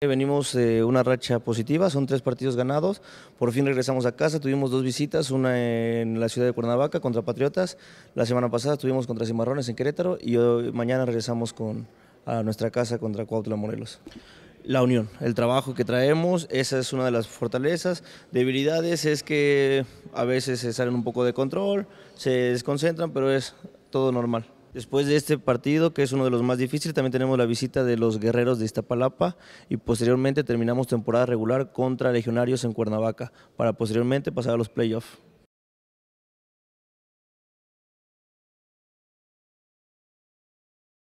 Venimos de una racha positiva, son tres partidos ganados, por fin regresamos a casa, tuvimos dos visitas, una en la ciudad de Cuernavaca contra Patriotas, la semana pasada estuvimos contra Cimarrones en Querétaro y hoy, mañana regresamos con, a nuestra casa contra Cuautla Morelos. La unión, el trabajo que traemos, esa es una de las fortalezas. Debilidades es que a veces se salen un poco de control, se desconcentran, pero es todo normal. Después de este partido, que es uno de los más difíciles, también tenemos la visita de los guerreros de Iztapalapa y posteriormente terminamos temporada regular contra Legionarios en Cuernavaca para posteriormente pasar a los playoffs.